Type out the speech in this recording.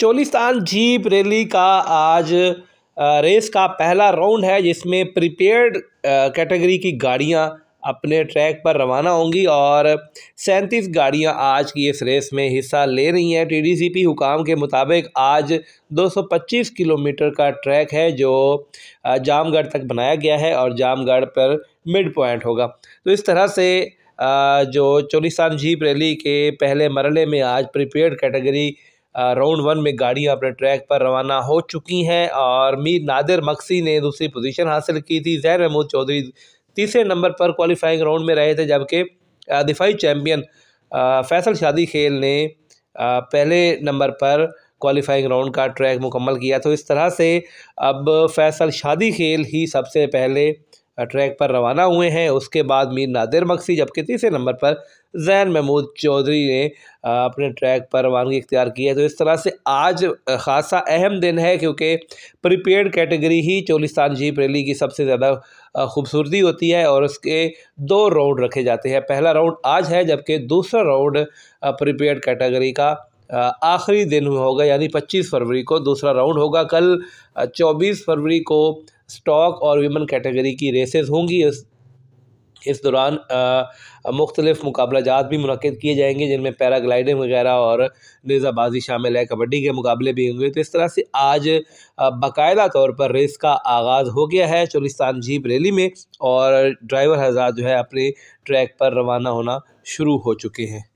Cholistan jeep rally का आज race का पहला राउंड है जिसमें प्रिपेयर्ड कैटेगरी की गाड़ियां अपने ट्रैक पर रवाना होंगी और सैंतीस गाड़ियां आज की इस रेस में हिस्सा ले रही हैं टीडीसीपी हुकाम के मुताबिक आज 225 किलोमीटर का ट्रैक है जो जामगढ़ तक बनाया गया है और जामगढ़ पर मिड पॉइंट होगा तो इस तरह से जो चोलिस्तान जीप रैली के पहले मरले में आज प्रिपेयर्ड कैटेगरी राउंड वन में गाड़ियाँ अपने ट्रैक पर रवाना हो चुकी हैं और मीर नादिर मक्सी ने दूसरी पोजीशन हासिल की थी जहर महमूद चौधरी तीसरे नंबर पर क्वालिफाइंग राउंड में रहे थे जबकि दिफाई चैम्पियन फैसल शादी खेल ने पहले नंबर पर क्वालिफाइंग राउंड का ट्रैक मुकम्मल किया तो इस तरह से अब फैसल शादी खेल ही सबसे पहले ट्रैक पर रवाना हुए हैं उसके बाद मीर नादिर मक्सी जबकि तीसरे नंबर पर जैन महमूद चौधरी ने अपने ट्रैक पर रवानगी इख्तियार की है तो इस तरह से आज खासा अहम दिन है क्योंकि प्रीपेड कैटेगरी ही चोलिस्तान जीप रैली की सबसे ज़्यादा खूबसूरती होती है और उसके दो राउंड रखे जाते हैं पहला राउंड आज है जबकि दूसरा राउंड प्रीपेड कैटेगरी का आखिरी दिन होगा यानी 25 फरवरी को दूसरा राउंड होगा कल 24 फरवरी को स्टॉक और विमन कैटेगरी की रेसेस होंगी इस इस दौरान मुख्तलिफ मुकाबला जात भी मनद किए जाएंगे जिनमें पैराग्लाइडिंग वगैरह और नज़ाबाजी शामिल है कबड्डी के मुकाबले भी होंगे तो इस तरह से आज बाकायदा तौर पर रेस का आगाज़ हो गया है चोलिस्तान जीप रैली में और ड्राइवर हजार जो है अपने ट्रैक पर रवाना होना शुरू हो चुके हैं